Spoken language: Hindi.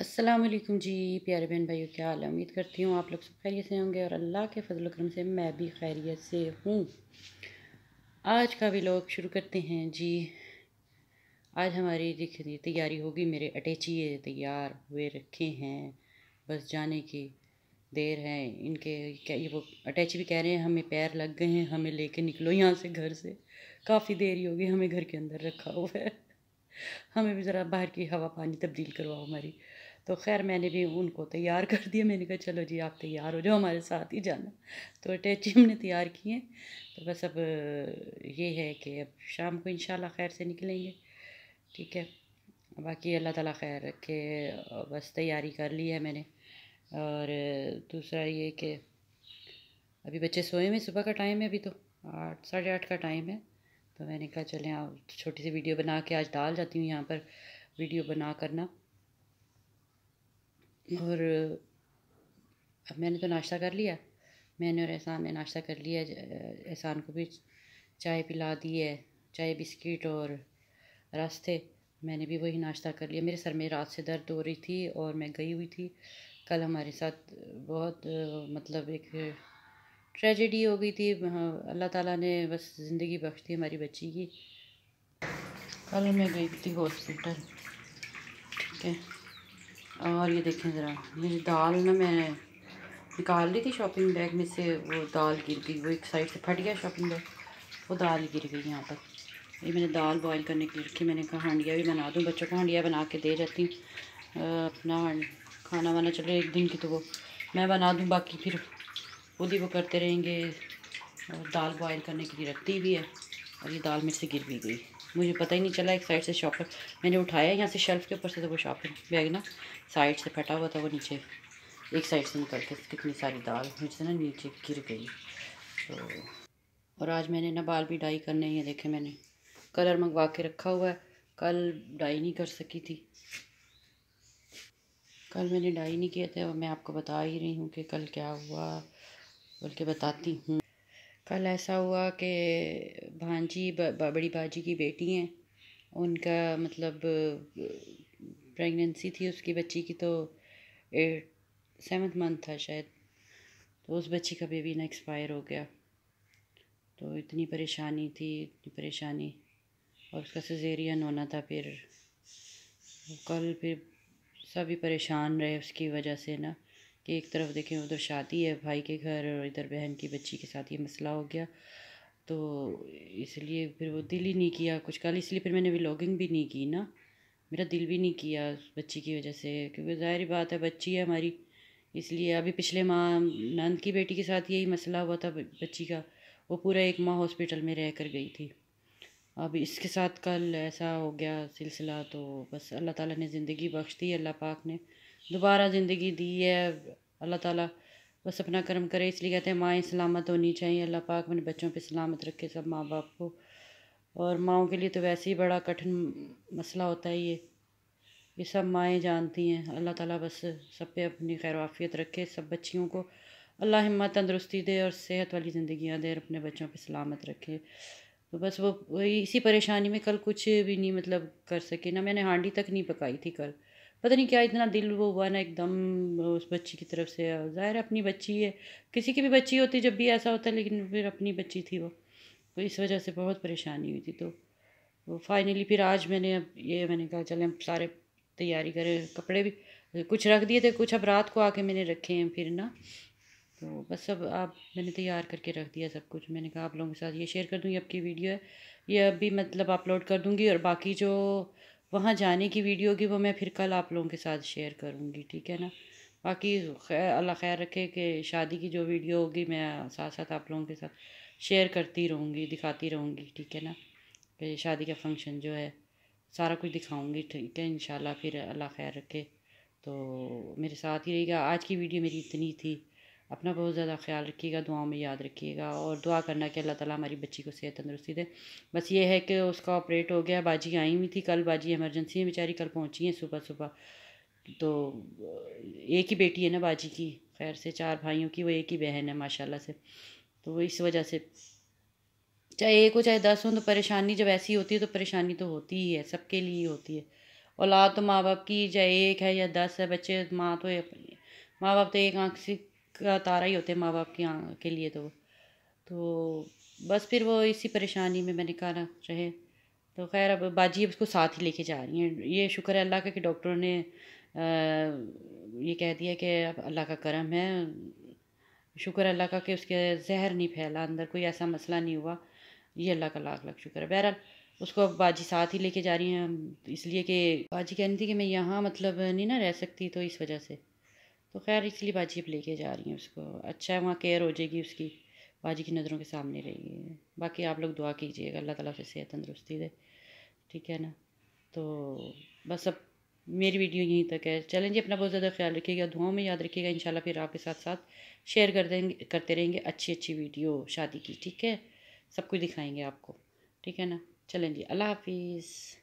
अस्सलाम वालेकुम जी प्यारे बहन भाइयों क्या हाल है उम्मीद करती हूँ आप लोग सब खैरियत से होंगे और अल्लाह के फजल करम से मैं भी खैरियत से हूँ आज का भी लोग शुरू करते हैं जी आज हमारी देखिए तैयारी होगी मेरे अटैचिए तैयार हुए रखे हैं बस जाने की देर है इनके क्या ये वो अटैची भी कह रहे हैं हमें पैर लग गए हैं हमें लेके निकलो यहाँ से घर से काफ़ी देर ही होगी हमें घर के अंदर रखा हुआ है हमें भी ज़रा बाहर की हवा पानी तब्दील करवाओ हमारी तो खैर मैंने भी उनको तैयार कर दिया मैंने कहा चलो जी आप तैयार हो जाओ हमारे साथ ही जाना तो अटैची हमने तैयार किए तो बस अब ये है कि अब शाम को इन खैर से निकलेंगे ठीक है बाकी अल्लाह ताला खैर रखे बस तैयारी कर ली है मैंने और दूसरा ये कि अभी बच्चे सोए हुए सुबह का टाइम है अभी तो आठ साढ़े आठ का टाइम है तो मैंने कहा चलें आप छोटी सी वीडियो बना के आज डाल जाती हूँ यहाँ पर वीडियो बना करना और अब मैंने तो नाश्ता कर लिया मैंने और एहसान ने नाश्ता कर लिया एहसान को भी चाय पिला दी है चाय बिस्किट और रस थे मैंने भी वही नाश्ता कर लिया मेरे सर में रात से दर्द हो रही थी और मैं गई हुई थी कल हमारे साथ बहुत मतलब एक ट्रेजेडी हो गई थी अल्लाह ताला ने बस ज़िंदगी बख्श दी हमारी बच्ची की कल मैं गई थी हॉस्पिटल ठीक है और ये देखें ज़रा मेरी दाल ना मैं निकाल रही थी शॉपिंग बैग में से वो दाल गिर गई वो एक साइड से फट गया शॉपिंग बैग वो दाल गिर गई यहाँ पर ये मैंने दाल बॉईल करने के लिए रखी मैंने कहा हांडिया भी बना दूँ बच्चों को हांडिया बना के दे जाती हूँ अपना खाना वाना चले एक दिन की तो वो मैं बना दूँ बाकी फिर खुद ही वो करते रहेंगे और दाल बॉयल करने के लिए रखती भी है और ये दाल मेरे से गिर भी गई मुझे पता ही नहीं चला एक साइड से शॉपर मैंने उठाया यहाँ से शेल्फ़ के ऊपर से तो वो शॉपर बैग ना साइड से फटा हुआ था वो नीचे एक साइड से निकल के कितनी सारी दाल मुझसे ना नीचे गिर गई तो और आज मैंने ना बाल भी डाई करने हैं देखे मैंने कलर मंगवा के रखा हुआ है कल डाई नहीं कर सकी थी कल मैंने डाई नहीं किया था और मैं आपको बता ही रही हूँ कि कल क्या हुआ बल्कि बताती हूँ कल ऐसा हुआ कि भांजी बड़ी भाजी की बेटी हैं उनका मतलब प्रेगनेंसी थी उसकी बच्ची की तो एट सेवन्थ मंथ था शायद तो उस बच्ची का बेबी ना एक्सपायर हो गया तो इतनी परेशानी थी इतनी परेशानी और उसका सजेरियन होना था फिर कल फिर सभी परेशान रहे उसकी वजह से ना कि एक तरफ देखें उधर शादी है भाई के घर और इधर बहन की बच्ची के साथ ये मसला हो गया तो इसलिए फिर वो दिल ही नहीं किया कुछ कल इसलिए फिर मैंने व्लॉगिंग भी नहीं की ना मेरा दिल भी नहीं किया उस बच्ची की वजह से क्योंकि जाहिर बात है बच्ची है हमारी इसलिए अभी पिछले माह नंद की बेटी के साथ यही मसला हुआ था बच्ची का वो पूरा एक माह हॉस्पिटल में रह कर गई थी अब इसके साथ कल ऐसा हो गया सिलसिला तो बस अल्लाह ताला ने ज़िंदगी बख्श दी अल्लाह पाक ने दोबारा ज़िंदगी दी है अल्लाह ताला बस अपना कर्म करे इसलिए कहते हैं माएँ सलामत होनी चाहिए अल्लाह पाक अपने बच्चों पे सलामत रखे सब माँ बाप को और माओं के लिए तो वैसे ही बड़ा कठिन मसला होता है ये ये सब माएँ जानती हैं अल्लाह ताला बस सब पे अपनी खैरवाफियत रखे सब बच्चियों को अल्लाह हिम्मत तंदरुस्ती दे और सेहत वाली ज़िंदियाँ दे और अपने बच्चों पर सलामत रखे तो बस वो वही इसी परेशानी में कल कुछ भी नहीं मतलब कर सके ना मैंने हांडी तक नहीं पकाई थी कल पता नहीं क्या इतना दिल वो हुआ ना एकदम उस बच्ची की तरफ से ज़ाहिर अपनी बच्ची है किसी की भी बच्ची होती जब भी ऐसा होता है लेकिन फिर अपनी बच्ची थी वो तो इस वजह से बहुत परेशानी हुई थी तो वो फाइनली फिर आज मैंने अब ये मैंने कहा चले हम सारे तैयारी करें कपड़े भी कुछ रख दिए थे कुछ अब रात को आके मैंने रखे हैं फिर ना तो बस सब आप मैंने तैयार करके रख दिया सब कुछ मैंने कहा आप लोगों के साथ ये शेयर कर दूँगी आपकी वीडियो है ये अभी मतलब अपलोड कर दूँगी और बाकी जो वहाँ जाने की वीडियो होगी वो मैं फिर कल आप लोगों के साथ शेयर करूँगी ठीक है ना बाकी खैर अल्लाह खैर रखे कि शादी की जो वीडियो होगी मैं साथ साथ आप लोगों के साथ शेयर करती रहूँगी दिखाती रहूँगी ठीक है ना कि शादी का फंक्शन जो है सारा कुछ दिखाऊँगी ठीक है इन फिर अल्लाह खैर रखे तो मेरे साथ ही रहेगा आज की वीडियो मेरी इतनी थी अपना बहुत ज़्यादा ख्याल रखिएगा दुआओं में याद रखिएगा और दुआ करना कि अल्लाह ताला हमारी बच्ची को सेहत तंदरुस्ती दे बस ये है कि उसका ऑपरेट हो गया बाजी आई हुई थी कल बाजी एमरजेंसी में बेचारी कल पहुँची हैं सुबह सुबह तो एक ही बेटी है ना बाजी की खैर से चार भाइयों की वो एक ही बहन है माशाल्लाह से तो इस वजह से चाहे एक हो चाहे दस हो तो परेशानी जब ऐसी होती है तो परेशानी तो होती ही है सबके लिए होती है औलाद तो माँ बाप की चाहे एक है या दस है बच्चे माँ तो माँ बाप तो एक आँख से का तारा ही होते हैं माँ बाप यहाँ के लिए तो तो बस फिर वो इसी परेशानी में मैंने कहा रहे तो खैर अब बाजी उसको साथ ही लेके जा रही हैं ये शुक्र है अल्लाह का कि डॉक्टरों ने आ, ये कह दिया कि अब अल्लाह का करम है शुक्र अल्लाह का कि उसके जहर नहीं फैला अंदर कोई ऐसा मसला नहीं हुआ ये अल्लाह का लाख लाख शुक्र है बहरहाल उसको अब बाजी साथ ही लेके जा रही हैं इसलिए कि बाजी कहनी थी कि मैं यहाँ मतलब नहीं ना रह सकती तो इस वजह से तो खैर इसलिए बाजी अब लेके जा रही हैं उसको अच्छा है वहाँ केयर हो जाएगी उसकी बाजी की नज़रों के सामने रहेगी बाकी आप लोग दुआ कीजिएगा अल्लाह ताला उसे सेहत तंदरुस्ती दे ठीक है ना तो बस अब मेरी वीडियो यहीं तक है चलें जी अपना बहुत ज़्यादा ख्याल रखिएगा दुआओं में याद रखिएगा इन फिर आपके साथ साथ शेयर कर देंगे करते रहेंगे अच्छी अच्छी वीडियो शादी की ठीक है सब कुछ दिखाएंगे आपको ठीक है ना चलें जी अल्लाह हाफिज़